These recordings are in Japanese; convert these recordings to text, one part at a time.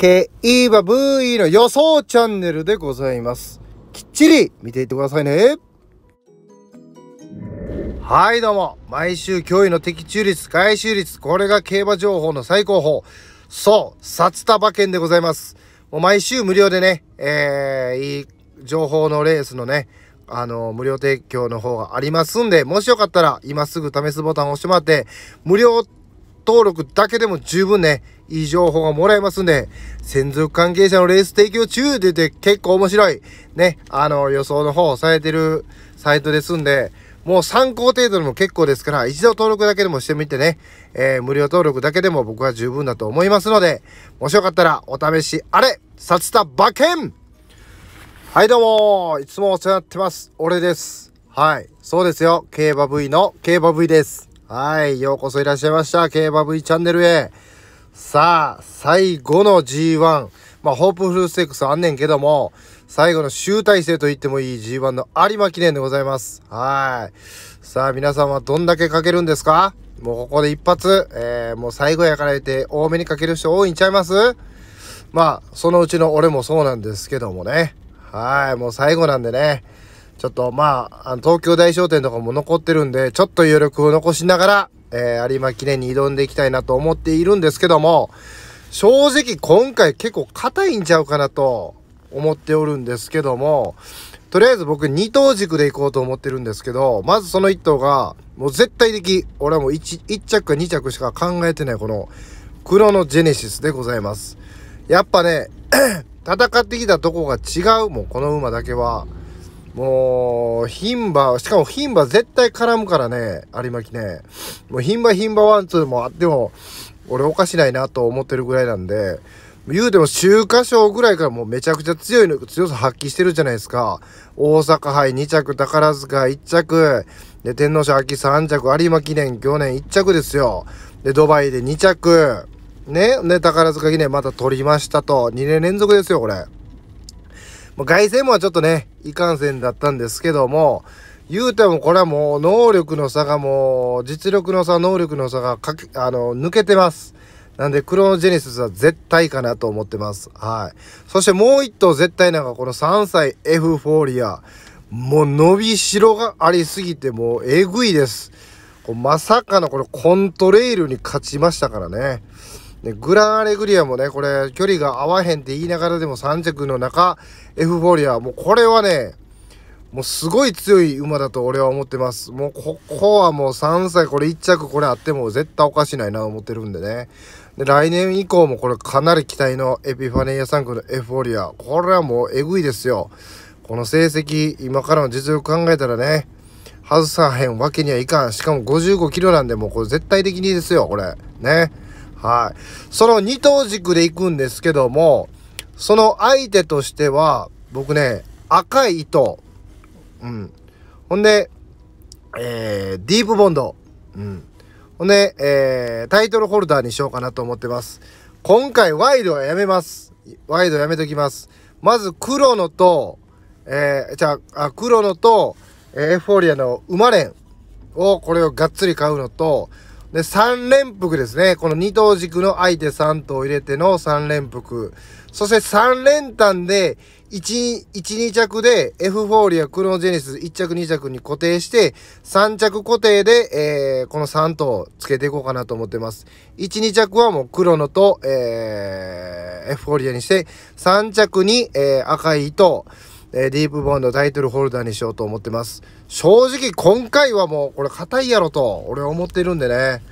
競馬 VE の予想チャンネルでございます。きっちり見ていってくださいね。はいどうも。毎週脅威の的中率、回収率、これが競馬情報の最高峰。そう、札束券でございます。もう毎週無料でね、えー、いい情報のレースのね、あの、無料提供の方がありますんで、もしよかったら今すぐ試すボタンを押してもらって、無料登録だけでも十分ね、いい情報がもらえますんで、専属関係者のレース提供中でて結構面白い、ね、あの、予想の方をされてるサイトですんで、もう参考程度でも結構ですから、一度登録だけでもしてみてね、えー、無料登録だけでも僕は十分だと思いますので、もしよかったらお試しあれ札田馬券はいどうもいつもお世話になってます。俺です。はい。そうですよ。競馬 V の競馬 V です。はい。ようこそいらっしゃいました。競馬 V チャンネルへ。さあ、最後の G1。まあ、ホープフルステークスあんねんけども、最後の集大成と言ってもいい G1 の有馬記念でございます。はい。さあ、皆さんはどんだけかけるんですかもうここで一発、えー、もう最後やから言って多めにかける人多いんちゃいますまあ、そのうちの俺もそうなんですけどもね。はい、もう最後なんでね。ちょっとまあ、あの東京大商店とかも残ってるんで、ちょっと余力を残しながら、えー、有馬記念に挑んでいきたいなと思っているんですけども、正直今回結構硬いんちゃうかなと思っておるんですけども、とりあえず僕2頭軸で行こうと思ってるんですけど、まずその1頭が、もう絶対的、俺はもう 1, 1着か2着しか考えてないこの、黒のジェネシスでございます。やっぱね、戦ってきたとこが違うもん、この馬だけは。もう、牝馬、しかも牝馬絶対絡むからね、有馬記念。もう牝馬牝馬ワンツーもあっても、俺おかしないなと思ってるぐらいなんで、言うても週華賞ぐらいからもうめちゃくちゃ強いの、強さ発揮してるじゃないですか。大阪杯2着、宝塚1着、で、天皇賞秋3着、有馬記念去年1着ですよ。で、ドバイで2着、ね、ね、宝塚記念また取りましたと、2年連続ですよ、これ。外線もちょっとね、いかんせんだったんですけども、言うてもこれはもう能力の差がもう、実力の差、能力の差がかけ、あの、抜けてます。なんで、クロノジェネシスは絶対かなと思ってます。はい。そしてもう一頭絶対なんかこの3歳 F フォーリア。もう伸びしろがありすぎて、もうえぐいです。まさかのこのコントレイルに勝ちましたからね。ね、グランアレグリアもね、これ、距離が合わへんって言いながらでも3着の中、エフフォーリア、もうこれはね、もうすごい強い馬だと俺は思ってます。もうここはもう3歳、これ1着これあっても絶対おかしないな思ってるんでね。で、来年以降もこれかなり期待のエピファネイア3区のエフフォーリア。これはもうえぐいですよ。この成績、今からの実力考えたらね、外さへんわけにはいかん。しかも55キロなんでもうこれ絶対的にですよ、これ。ね。はい。その二等軸で行くんですけども、その相手としては、僕ね、赤い糸。うん。ほんで、えー、ディープボンド。うん。ほんで、えー、タイトルホルダーにしようかなと思ってます。今回ワイドはやめます。ワイドやめときます。まず黒のと、えー、じゃあ、黒のと、えエフォーリアの生れん。を、これをがっつり買うのと、で、3連複ですね。この2頭軸の相手3頭入れての3連複。そして3連単で1、1、2着でエフフォーリアクロノジェネシス1着2着に固定して、3着固定で、えー、この3頭つけていこうかなと思ってます。1、2着はもう黒のと、えー、エフフォーリアにして、3着に、えー、赤い糸。えー、ディープボンドタイトルホルダーにしようと思ってます。正直今回はもうこれ硬いやろと俺は思ってるんでね。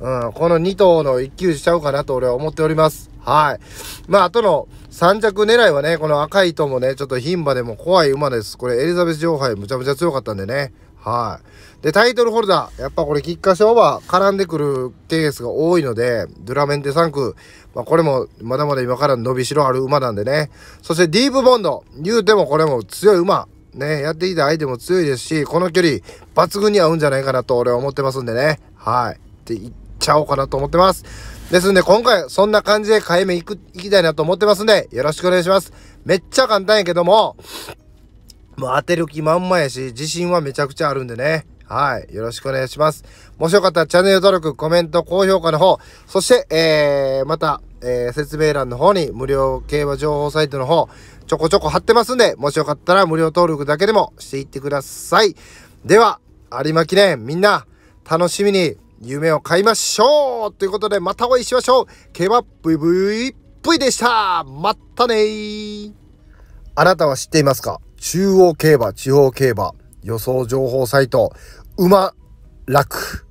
うん、この2頭の一級しちちゃうかなと俺は思っております。はい。まあ、あとの3着狙いはね、この赤い糸もね、ちょっと牝馬でも怖い馬です。これエリザベス女王杯むちゃむちゃ強かったんでね。はい。で、タイトルホルダー。やっぱこれ、菊花賞は絡んでくるケースが多いので、ドゥラメンテ3区。まあ、これも、まだまだ今から伸びしろある馬なんでね。そして、ディープボンド。言うてもこれも強い馬。ね、やってきた相手も強いですし、この距離、抜群に合うんじゃないかなと俺は思ってますんでね。はい。って言っちゃおうかなと思ってます。ですんで、今回、そんな感じで買い目いく、行きたいなと思ってますんで、よろしくお願いします。めっちゃ簡単やけども、もう当てる気満々やし、自信はめちゃくちゃあるんでね。はい。よろしくお願いします。もしよかったらチャンネル登録、コメント、高評価の方、そして、えー、また、えー、説明欄の方に無料競馬情報サイトの方、ちょこちょこ貼ってますんで、もしよかったら無料登録だけでもしていってください。では、有馬記念、みんな、楽しみに夢を買いましょうということで、またお会いしましょう競馬い v いでしたまたねあなたは知っていますか中央競馬、地方競馬、予想情報サイト、馬楽、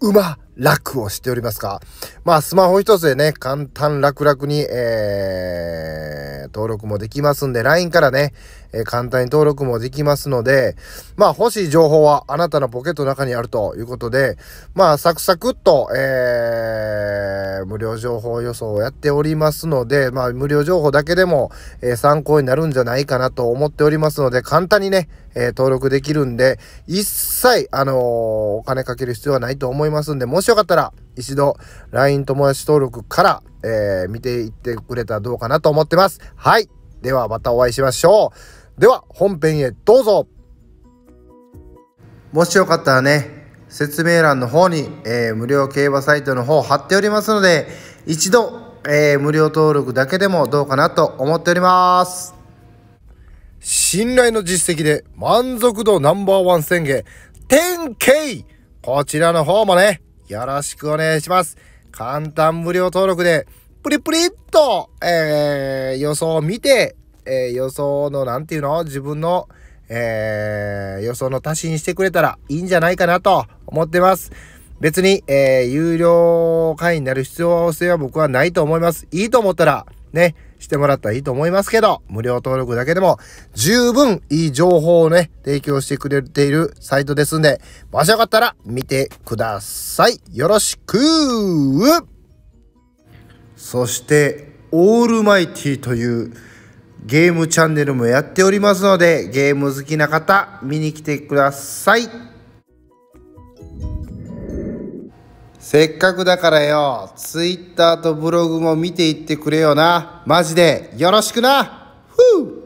馬楽をしておりますかまあ、スマホ一つでね、簡単楽々に、えー、登録もできますんで、LINE からね、えー、簡単に登録もできますので、まあ、欲しい情報はあなたのポケットの中にあるということで、まあ、サクサクっと、えー、無料情報予想をやっておりますので、まあ、無料情報だけでも、えー、参考になるんじゃないかなと思っておりますので、簡単にね、え登録できるんで、一切、あのお金かける必要はないと思いますんで、もししよかったら、一度 LINE 友達登録から、えー、見ていってくれたらどうかなと思ってます。はい。ではまたお会いしましょう。では本編へどうぞもしよかったらね、説明欄の方に、えー、無料競馬サイトの方貼っておりますので、一度、えー、無料登録だけでもどうかなと思っております。信頼の実績で満足度ナンバーワン宣言、10K! こちらの方もね、よろしくお願いします。簡単無料登録で、プリプリっと、えー、予想を見て、えー、予想の、なんていうの自分の、えー、予想の足しにしてくれたらいいんじゃないかなと思ってます。別に、えー、有料会員になる必要性は僕はないと思います。いいと思ったら、ね、してもらったらいいと思いますけど、無料登録だけでも十分いい情報をね、提供してくれているサイトですんで、もしよかったら見てください。よろしくそして、オールマイティというゲームチャンネルもやっておりますので、ゲーム好きな方、見に来てください。せっかくだからよ、ツイッターとブログも見ていってくれよな。マジで、よろしくなふう